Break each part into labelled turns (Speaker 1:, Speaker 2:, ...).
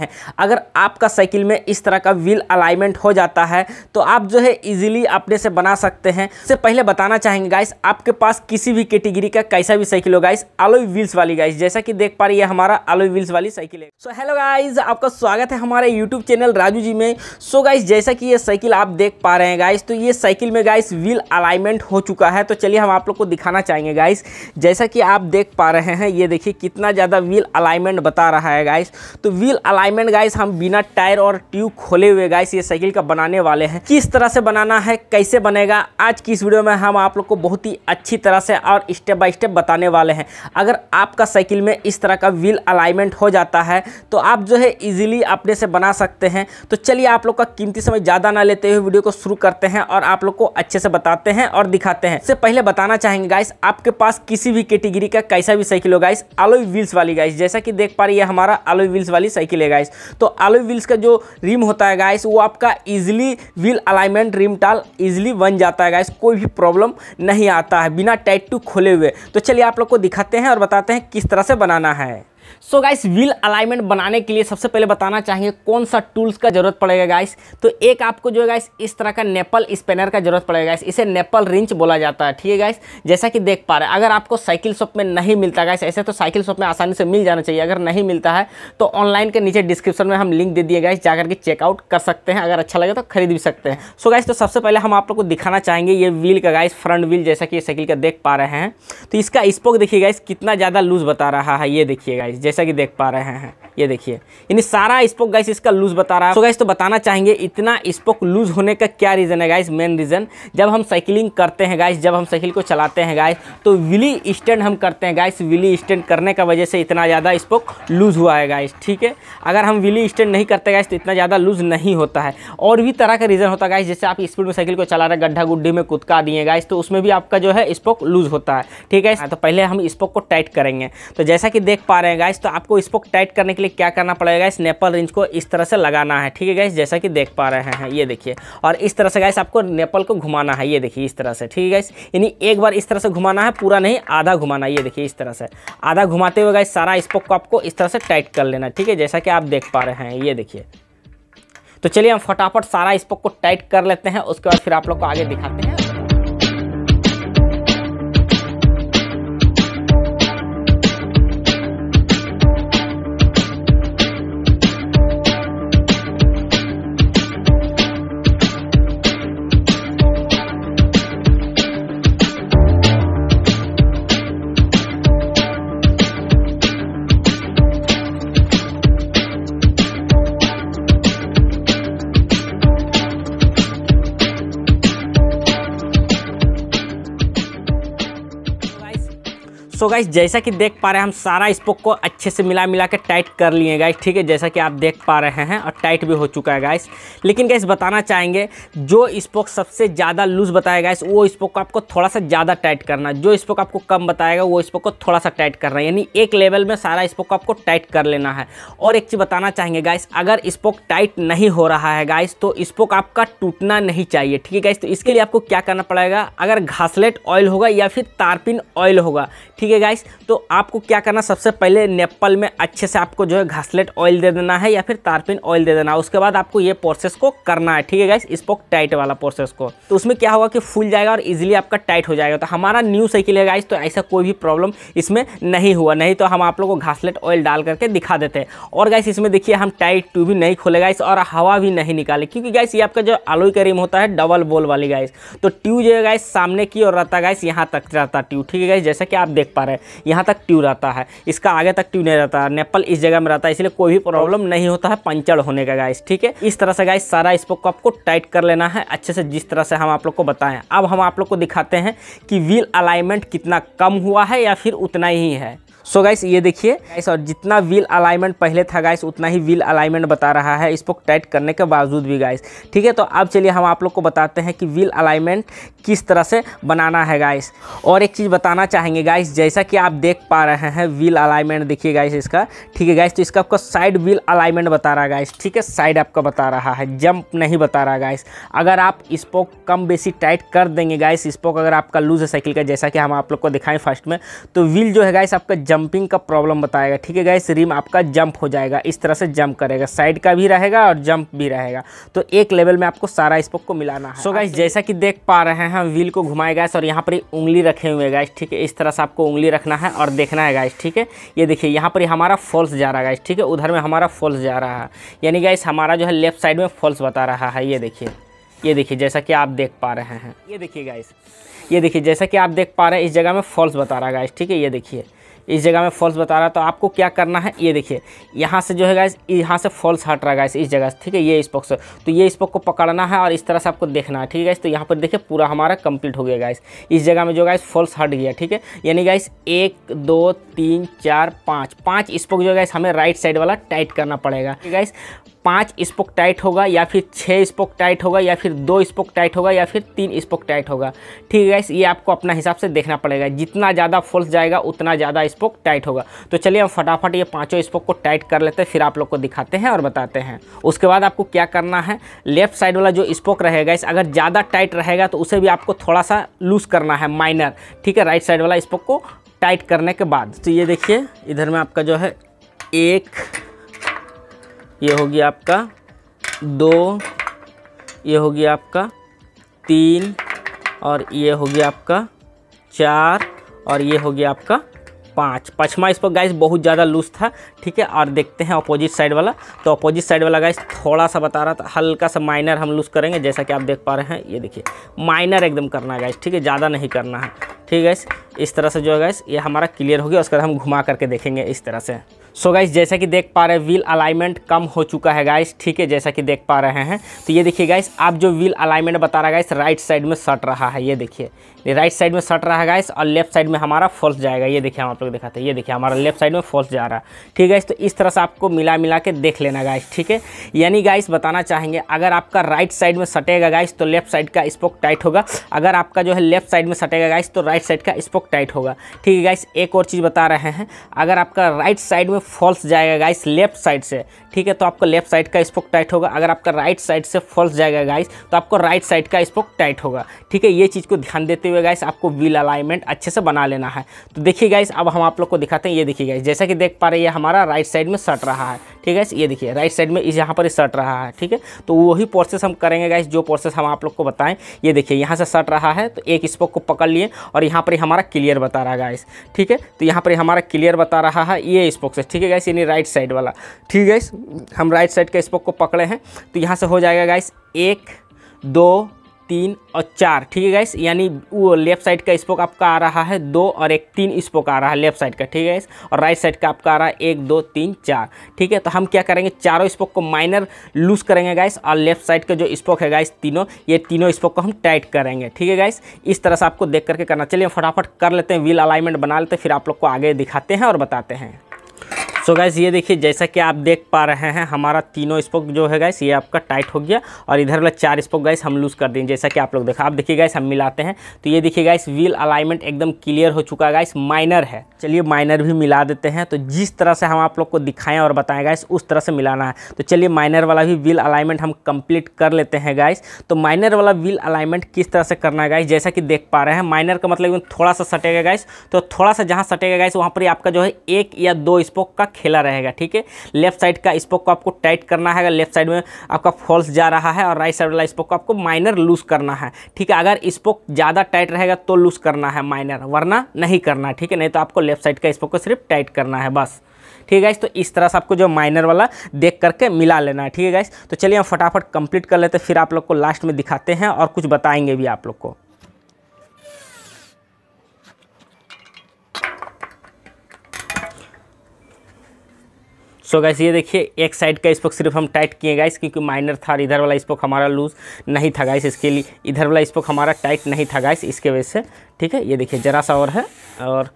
Speaker 1: हैं अगर आपका साइकिल में इस तरह का व्हील अलाइनमेंट हो जाता है तो आप जो है इजीली अपने से बना सकते हैं इससे पहले बताना चाहेंगे गाइस आपके पास किसी भी कैटेगरी का कैसा भी साइकिल हो गाइस अलोई व्हील्स वाली गाइस जैसा कि देख पा रही है हमारा अलोई व्हील्स वाली साइकिल है सो हेलो गाइज आपका स्वागत है हमारे यूट्यूब चैनल राजू जी में सो so, गाइस जैसा कि ये साइकिल आप देख पा रहे हैं गाइस तो ये साइकिल में गाइस व्हील अलाइनमेंट हो चुका है तो चलिए हम आप लोग को दिखाना चाहेंगे गाइस जैसा कि आप देख पा रहे हैं ये देखिए कितना ज़्यादा व्हील अलाइनमेंट बता रहा है गाइस तो व्हील अलाइन अलाइनमेंट गाइस हम बिना टायर और ट्यूब खोले हुए गाइस ये साइकिल का बनाने वाले हैं किस तरह से बनाना है कैसे बनेगा आज की इस वीडियो में हम आप लोग को बहुत ही अच्छी तरह से और स्टेप बाय स्टेप बताने वाले हैं अगर आपका साइकिल में इस तरह का व्हील अलाइनमेंट हो जाता है तो आप जो है इजिली अपने से बना सकते हैं तो चलिए आप लोग का कीमती समय ज़्यादा ना लेते हुए वीडियो को शुरू करते हैं और आप लोग को अच्छे से बताते हैं और दिखाते हैं इससे पहले बताना चाहेंगे गाइस आपके पास किसी भी कैटेगरी का कैसा भी साइकिल हो गाइस अलोई व्हील्स वाली गाइस जैसा कि देख पा रही है हमारा अलोई व्हील्स वाली साइकिल है गाइस गाइस तो अलॉय व्हील्स का जो रिम होता है गाइस वो आपका इजिली व्हील अलाइनमेंट रिम टाल इजिली बन जाता है गाइस कोई भी प्रॉब्लम नहीं आता है बिना टाइट टू खोले हुए तो चलिए आप लोग को दिखाते हैं और बताते हैं किस तरह से बनाना है सो गाइस व्हील अलाइनमेंट बनाने के लिए सबसे पहले बताना चाहिए कौन सा टूल्स का जरूरत पड़ेगा गाइस तो एक आपको जो है गाइस इस तरह का नेपल स्पेनर का जरूरत पड़ेगा गाइस इसे नेपल रिंच बोला जाता है ठीक है गाइस जैसा कि देख पा रहे हैं अगर आपको साइकिल शॉप में नहीं मिलता गाइस ऐसे तो साइकिल शॉप में आसानी से मिल जाना चाहिए अगर नहीं मिलता है तो ऑनलाइन के नीचे डिस्क्रिप्शन में हम लिंक दे दिए गाइस जाकर के चेकआउट कर सकते हैं अगर अच्छा लगे तो खरीद भी सकते हैं सो गाइस तो सबसे पहले हम आप लोग को दिखाना चाहेंगे ये व्हील का गाइस फ्रंट व्हील जैसा कि साइकिल का देख पा रहे हैं तो इसका स्पोक देखिए गाइस कितना ज़्यादा लूज बता रहा है ये देखिए गाइस जैसा कि देख पा रहे हैं ये देखिए यानी सारा स्पोक गाइस इसका लूज बता रहा है तो so, गाइस तो बताना चाहेंगे इतना स्पोक लूज होने का क्या रीज़न है गाइस मेन रीज़न जब हम साइकिलिंग करते हैं गाइस जब हम साइकिल को चलाते हैं गाइस तो विली स्टैंड हम करते हैं गाइस विली स्टैंड करने का वजह से इतना ज़्यादा स्पोक लूज हुआ है गाइस ठीक है अगर हम विली स्टैंड नहीं करते गाइस तो इतना ज़्यादा लूज नहीं होता है और भी तरह का रीज़न होता है गाइस जैसे आप स्पीड में साइकिल को चला रहे गड्ढा गुड्ढी में कुदका दिए गाइस तो उसमें भी आपका जो है स्पोक लूज होता है ठीक है हाँ, तो पहले हम स्पोक को टाइट करेंगे तो जैसा कि देख पा रहे हैं गाइस तो आपको स्पोक टाइट करने के लिए क्या करना पड़ेगा इस नेपल रिंच को इस तरह से लगाना है ठीक है गैस जैसा कि देख पा रहे हैं ये देखिए और इस तरह से गैस आपको नेपल को घुमाना है ये देखिए इस तरह से ठीक है गैस यानी एक बार इस तरह से घुमाना है पूरा नहीं आधा घुमाना ये देखिए इस तरह से आधा घुमाते हुए गैस सारा स्पोक को आपको इस तरह से टाइट कर लेना ठीक है जैसा कि आप देख पा रहे हैं ये देखिए तो चलिए हम फटाफट सारा स्पोक को टाइट कर लेते हैं उसके बाद फिर आप लोग को आगे दिखाते हैं सो गाइस जैसा कि देख पा रहे हैं हम सारा स्पोक को अच्छे से मिला मिला के टाइट कर लिए गाइस ठीक है जैसा कि आप देख पा रहे हैं और टाइट भी हो चुका है गाइस लेकिन गाइस बताना चाहेंगे जो स्पोक सबसे ज़्यादा लूज बताया गाइस वो स्पोक को आपको थोड़ा सा ज़्यादा टाइट करना जो स्पोक आपको कम बताएगा वो स्पोक को थोड़ा सा टाइट करना यानी एक लेवल में सारा स्पोक को आपको टाइट कर लेना है और एक चीज़ बताना चाहेंगे गाइस अगर स्पोक टाइट नहीं हो रहा है गाइस तो स्पोक आपका टूटना नहीं चाहिए ठीक है गाइस तो इसके लिए आपको क्या करना पड़ेगा अगर घासलेट ऑयल होगा या फिर तारपिन ऑयल होगा ठीक है ठीक है गाइस तो आपको क्या करना सबसे पहले नेपल में अच्छे से आपको जो है घासलेट ऑयल दे देना है या फिर तारपिन ऑयल दे देना है उसके बाद आपको ये प्रोसेस को करना है ठीक है गाइस स्पोक टाइट वाला प्रोसेस को तो उसमें क्या होगा कि फूल जाएगा और इजिली आपका टाइट हो जाएगा तो हमारा न्यू साइकिल है गाइस तो ऐसा कोई भी प्रॉब्लम इसमें नहीं हुआ नहीं तो हम आप लोग को घासलेट ऑयल डाल करके दिखा देते और गाइस इसमें देखिए हम टाइट ट्यूब भी नहीं खोले गाइस और हवा भी नहीं निकाले क्योंकि गाइस ये आपका जो आलोई करीम होता है डबल बोल वाली गाइस तो ट्यूब जो है गाइस सामने की और रहता गाइस यहाँ तक रहता ट्यूब ठीक है गाइस जैसा कि आप देख पा पा रहे हैं यहाँ तक ट्यू रहता है इसका आगे तक ट्यू नहीं रहता नेपल इस जगह में रहता है इसलिए कोई भी प्रॉब्लम नहीं होता है पंचर होने का गाइस ठीक है इस तरह से गाइस सारा इसको को आपको टाइट कर लेना है अच्छे से जिस तरह से हम आप लोग को बताएं अब हम आप लोग को दिखाते हैं कि व्हील अलाइनमेंट कितना कम हुआ है या फिर उतना ही है सो so गाइस ये देखिए गाइस और जितना व्हील अलाइनमेंट पहले था गाइस उतना ही व्हील अलाइनमेंट बता रहा है इसको टाइट करने के बावजूद भी गाइस ठीक है तो अब चलिए हम आप लोग को बताते हैं कि व्हील अलाइनमेंट किस तरह से बनाना है गाइस और एक चीज़ बताना चाहेंगे गाइस जैसा कि आप देख पा रहे हैं व्हील अलाइनमेंट देखिए गाइस इसका ठीक है गाइस तो इसका आपका साइड व्हील अलाइनमेंट बता रहा है गाइस ठीक है साइड आपका बता रहा है जंप नहीं बता रहा गाइस अगर आप स्पोक कम बेसी टाइट कर देंगे गाइस स्पोक अगर आपका लूज है साइकिल का जैसा कि हम आप लोग को दिखाएं फर्स्ट में तो व्हील जो है गाइस आपका जंप जंपिंग का प्रॉब्लम बताएगा ठीक है गाइस रिम आपका जंप हो जाएगा इस तरह से जंप करेगा साइड का भी रहेगा और जंप भी रहेगा तो एक लेवल में आपको सारा स्पोक को मिलाना है सो so गाइस जैसा कि देख पा रहे हैं व्हील को घुमाए गैस और यहाँ पर उंगली रखे हुए गाइस ठीक है इस तरह से आपको उंगली रखना है और देखना है गाइस ठीक है ये देखिए यहाँ पर हमारा फॉल्स जा रहा है गाइस ठीक है उधर में हमारा फॉल्स जा रहा है यानी गाइस हमारा जो है लेफ्ट साइड में फॉल्स बता रहा है ये देखिए ये देखिए जैसा कि आप देख पा रहे हैं ये देखिए गाइस ये देखिए जैसा कि आप देख पा रहे हैं इस जगह में फॉल्स बता रहा है गाइस ठीक है ये देखिए इस जगह में फॉल्स बता रहा है तो आपको क्या करना है ये देखिए यहाँ से जो है गाइस यहाँ से फॉल्स हट रहा है गाइस इस जगह से ठीक है ये स्पोक से तो ये स्पोक को पकड़ना है और इस तरह से आपको देखना है ठीक है गाइस तो यहाँ पर देखिए पूरा हमारा कंप्लीट हो गया गाइस इस जगह में जो गाइस फॉल्स हट गया ठीक है यानी गाइस एक दो तीन चार पाँच पाँच स्पोक जो गाइस हमें राइट साइड वाला टाइट करना पड़ेगा गाइस पाँच स्पोक टाइट होगा या फिर छः स्पोक टाइट होगा या फिर दो स्पोक टाइट होगा या फिर तीन स्पोक टाइट होगा ठीक है ये आपको अपना हिसाब से देखना पड़ेगा जितना ज़्यादा फोर्स जाएगा उतना ज़्यादा स्पोक टाइट होगा तो चलिए हम फटाफट ये पाँचों स्पोक को टाइट कर लेते हैं फिर आप लोग को दिखाते हैं और बताते हैं उसके बाद आपको क्या करना है लेफ्ट साइड वाला जो स्पोक रहेगा इस अगर ज़्यादा टाइट रहेगा तो उसे भी आपको थोड़ा सा लूज़ करना है माइनर ठीक है राइट साइड वाला स्पोक को टाइट करने के बाद तो ये देखिए इधर में आपका जो है एक ये हो गया आपका दो ये हो गया आपका तीन और ये हो गया आपका चार और ये हो गया आपका पाँच पचमा इस पर गाइस बहुत ज़्यादा लूज था ठीक है और देखते हैं अपोजिट साइड वाला तो अपोजिट साइड वाला गाइस थोड़ा सा बता रहा था हल्का सा माइनर हम लूज़ करेंगे जैसा कि आप देख पा रहे हैं ये देखिए माइनर एकदम करना है गाइस ठीक है ज़्यादा नहीं करना है ठीक है इस तरह से जो है गाइस ये हमारा क्लियर हो गया उसके बाद हम घुमा करके देखेंगे इस तरह से सो so गाइस जैसा कि देख पा रहे हैं व्हील अलाइनमेंट कम हो चुका है गाइस ठीक है जैसा कि देख पा रहे हैं तो ये देखिए गाइस आप जो व्हील अलाइनमेंट बता रहा है गाइस राइट साइड में सट रहा है ये देखिए ये राइट साइड में सट रहा है गाइस और लेफ्ट साइड में हमारा फॉल्स जाएगा ये देखिए हम आप लोग दिखाते हैं ये देखिए हमारा लेफ्ट साइड में फॉल्स जा रहा है ठीक है तो इस तरह से आपको मिला मिला के देख लेना गाइस ठीक है यानी गाइस बताना चाहेंगे अगर आपका राइट साइड में सटेगा गाइस तो लेफ्ट साइड का स्पोक टाइट होगा अगर आपका जो है लेफ्ट साइड में सटेगा गाइस तो राइट साइड का स्पोक टाइट होगा ठीक है गाइस एक और चीज़ बता रहे हैं अगर आपका राइट साइड में फॉल्स जाएगा गाइस लेफ्ट साइड से ठीक है तो आपका लेफ्ट साइड का स्पोक टाइट होगा अगर आपका राइट साइड से फॉल्स जाएगा गाइस तो आपको राइट साइड का स्पोक टाइट होगा ठीक है ये चीज़ को ध्यान देते हुए गाइस आपको व्हील अलाइनमेंट अच्छे से बना लेना है तो देखिए गाइस अब हम आप लोग को दिखाते हैं ये देखिए गाइस जैसा कि देख पा रहे हैं हमारा राइट साइड में सट रहा है ठीक है ये देखिए राइट साइड में इस यहाँ पर सट रहा है ठीक है तो वही प्रोसेस हम करेंगे गाइस जो प्रोसेस हम आप लोग को बताएं ये देखिए यहाँ से सट रहा है तो एक स्पोक को पकड़ लिए और यहाँ पर हमारा क्लियर बता रहा है गाइस ठीक है तो यहाँ पर हमारा क्लियर बता रहा है ये स्पोक से ठीक है गाइस यानी राइट साइड वाला ठीक है हम राइट साइड के स्पोक को पकड़े हैं तो यहाँ से हो जाएगा गाइस एक दो तीन और चार ठीक है गाइस यानी वो लेफ्ट साइड का स्पोक आपका आ रहा है दो और एक तीन स्पोक आ रहा है लेफ्ट साइड का ठीक है गाइस और राइट साइड का आपका आ रहा है एक दो तीन चार ठीक है तो हम क्या करेंगे चारों स्पोक को माइनर लूज करेंगे गाइस और लेफ्ट साइड का जो स्पोक है गाइस तीनों ये तीनों स्पोक को हम टाइट करेंगे ठीक है गाइस इस तरह से आपको देख करके करना चलिए फटाफट कर लेते हैं व्हील अलाइनमेंट बना लेते हैं फिर आप लोग को आगे दिखाते हैं और बताते हैं सो so गैस ये देखिए जैसा कि आप देख पा रहे हैं हमारा तीनों स्पोक जो है गैस ये आपका टाइट हो गया और इधर वाला चार स्पोक गैस हम लूज़ कर दें जैसा कि आप लोग देखा आप देखिए गैस हम मिलाते हैं तो ये देखिए गैस व्हील अलाइनमेंट एकदम क्लियर हो चुका है गैस माइनर है चलिए माइनर भी मिला देते हैं तो जिस तरह से हम आप लोग को दिखाएं और बताएं गैस उस तरह से मिलाना है तो चलिए माइनर वाला भी व्हील अलाइनमेंट हम कंप्लीट कर लेते हैं गैस तो माइनर वाला व्हील अलाइनमेंट किस तरह से करना है गैस जैसा कि देख पा रहे हैं माइनर का मतलब थोड़ा सा सटेगा गैस तो थोड़ा सा जहाँ सटेगा गैस वहाँ पर आपका जो है एक या दो स्पोक का खेला रहेगा ठीक है लेफ्ट साइड का स्पोक को आपको टाइट करना है लेफ्ट साइड में आपका फॉल्स जा रहा है और राइट साइड वाला स्पोक को आपको माइनर लूज करना है ठीक है अगर स्पोक ज़्यादा टाइट रहेगा तो लूज करना है माइनर वरना नहीं करना ठीक है नहीं तो आपको लेफ्ट साइड का स्पोक को सिर्फ टाइट करना है बस ठीक है तो इस तरह से आपको जो माइनर वाला देख करके मिला लेना है ठीक है गाइस तो चलिए हम फटाफट कंप्लीट कर लेते हैं फिर आप लोग को लास्ट में दिखाते हैं और कुछ बताएंगे भी आप लोग को सो गैस ये देखिए एक साइड का स्पोक सिर्फ हम टाइट किए गाइस क्योंकि माइनर था और इधर वाला स्पोक हमारा लूज नहीं था गाइस इसके लिए इधर वाला स्पोक हमारा टाइट नहीं था गाइस इसके वजह से ठीक है ये देखिए ज़रा सा और है और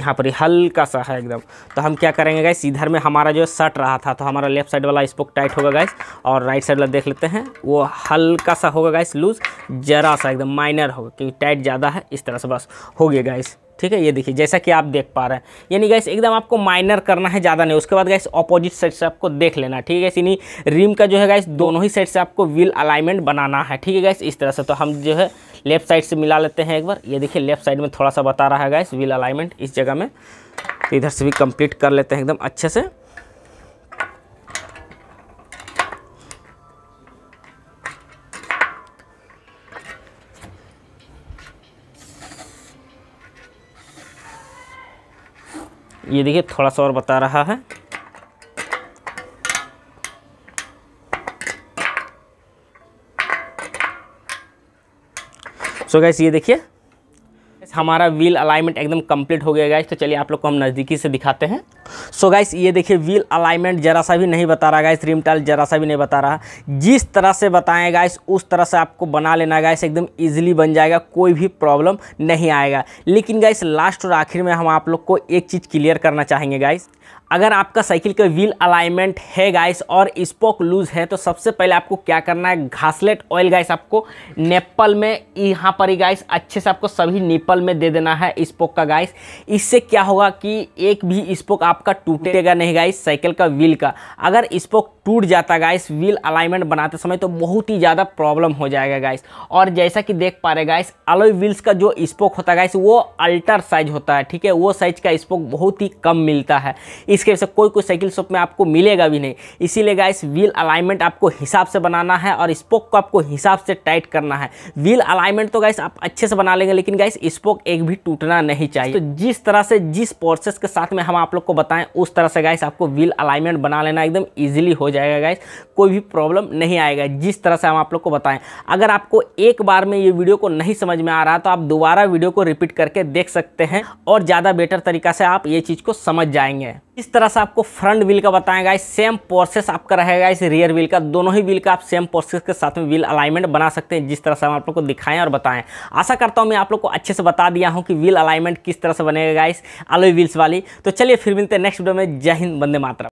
Speaker 1: यहाँ पर हल्का सा है एकदम तो हम क्या करेंगे गाइस इधर में हमारा जो सट रहा था तो हमारा लेफ्ट साइड वाला स्पोक टाइट होगा गाइस और राइट साइड वाला देख लेते हैं वो हल्का सा होगा गाइस लूज़ ज़रा सा एकदम माइनर होगा क्योंकि टाइट ज़्यादा है इस तरह से बस हो गया गाइस ठीक है ये देखिए जैसा कि आप देख पा रहे हैं यानी गैस एकदम आपको माइनर करना है ज़्यादा नहीं उसके बाद गैस ऑपोजिट साइड से आपको देख लेना ठीक है यानी रिम का जो है गैस दोनों ही साइड से आपको व्हील अलाइनमेंट बनाना है ठीक है गैस इस तरह से तो हम जो है लेफ्ट साइड से मिला लेते हैं एक बार ये देखिए लेफ्ट साइड में थोड़ा सा बता रहा है गैस व्हील अलाइनमेंट इस जगह में तो इधर से भी कंप्लीट कर लेते हैं एकदम अच्छे से ये देखिए थोड़ा सा और बता रहा है सो so गैस ये देखिए हमारा व्हील अलाइनमेंट एकदम कंप्लीट हो गया गैस तो चलिए आप लोग को हम नज़दीकी से दिखाते हैं सो so गाइस ये देखिए व्हील अलाइनमेंट जरा सा भी नहीं बता रहा गाइस रिम टाइल जरा सा भी नहीं बता रहा जिस तरह से बताएं गाइस उस तरह से आपको बना लेना गाइस एकदम ईजिली बन जाएगा कोई भी प्रॉब्लम नहीं आएगा लेकिन गाइस लास्ट और आखिर में हम आप लोग को एक चीज़ क्लियर करना चाहेंगे गाइस अगर आपका साइकिल का व्हील अलाइनमेंट है गाइस और स्पोक लूज है तो सबसे पहले आपको क्या करना है घासलेट ऑयल गाइस आपको नेपल में यहाँ पर ही गाइस अच्छे से आपको सभी नेपल में दे देना है स्पोक का गाइस इससे क्या होगा कि एक भी स्पोक आपका टूटेगा नहीं गाइस साइकिल का व्हील का अगर स्पोक टूट जाता गाइस व्हील अलाइनमेंट बनाते समय तो बहुत ही ज़्यादा प्रॉब्लम हो जाएगा गाइस और जैसा कि देख पा रहे गाइस अलोई व्हील्स का जो स्पोक होता है गाइस वो अल्टर साइज होता है ठीक है वो साइज का स्पोक बहुत ही कम मिलता है इसके से कोई कोई साइकिल शॉप में आपको मिलेगा भी नहीं इसीलिए गाइस व्हील अलाइनमेंट आपको हिसाब से बनाना है और स्पोक को आपको हिसाब से टाइट करना है व्हील अलाइनमेंट तो गाइस आप अच्छे से बना लेंगे लेकिन गाइस स्पोक एक भी टूटना नहीं चाहिए तो जिस तरह से जिस प्रोसेस के साथ में हम आप लोग को बताएं उस तरह से गाइस आपको व्हील अलाइनमेंट बना लेना एकदम ईजिली हो जाएगा गाइस कोई भी प्रॉब्लम नहीं आएगा जिस तरह से हम आप लोग को बताएं अगर आपको एक बार में ये वीडियो को नहीं समझ में आ रहा तो आप दोबारा वीडियो को रिपीट करके देख सकते हैं और ज़्यादा बेटर तरीका से आप ये चीज़ को समझ जाएंगे इस तरह से आपको फ्रंट व्हील का बताएगा इस सेम प्रोसेस आपका रहेगा इस रियर व्हील का दोनों ही व्हील का आप सेम प्रोसेस के साथ में व्हील अलाइनमेंट बना सकते हैं जिस तरह से हम आप लोग को दिखाएं और बताएं आशा करता हूं मैं आप लोग को अच्छे से बता दिया हूं कि व्हील अलाइनमेंट किस तरह से बनेगा गाइस अलोई व्हील्स वाली तो चलिए फिर मिलते हैं नेक्स्ट वीडियो में जय हिंद बंदे मातरम